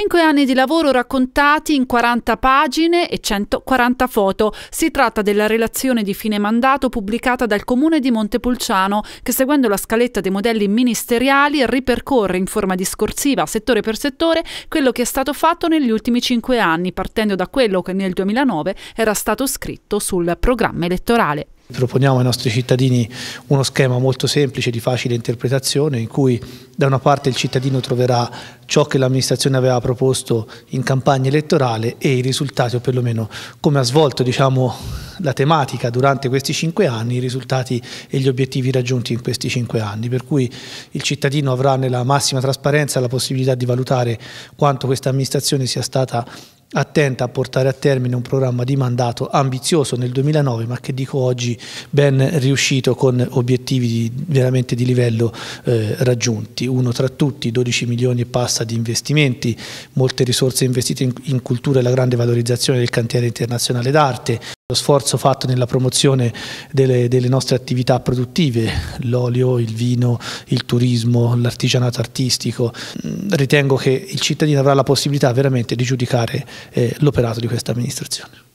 Cinque anni di lavoro raccontati in 40 pagine e 140 foto. Si tratta della relazione di fine mandato pubblicata dal Comune di Montepulciano, che seguendo la scaletta dei modelli ministeriali ripercorre in forma discorsiva, settore per settore, quello che è stato fatto negli ultimi cinque anni, partendo da quello che nel 2009 era stato scritto sul programma elettorale. Proponiamo ai nostri cittadini uno schema molto semplice di facile interpretazione in cui da una parte il cittadino troverà ciò che l'amministrazione aveva proposto in campagna elettorale e i risultati o perlomeno come ha svolto diciamo, la tematica durante questi cinque anni, i risultati e gli obiettivi raggiunti in questi cinque anni, per cui il cittadino avrà nella massima trasparenza la possibilità di valutare quanto questa amministrazione sia stata attenta a portare a termine un programma di mandato ambizioso nel 2009 ma che dico oggi ben riuscito con obiettivi di, veramente di livello eh, raggiunti uno tra tutti 12 milioni e passa di investimenti molte risorse investite in, in cultura e la grande valorizzazione del cantiere internazionale d'arte lo sforzo fatto nella promozione delle, delle nostre attività produttive, l'olio, il vino, il turismo, l'artigianato artistico, mm, ritengo che il cittadino avrà la possibilità veramente di giudicare eh, l'operato di questa amministrazione.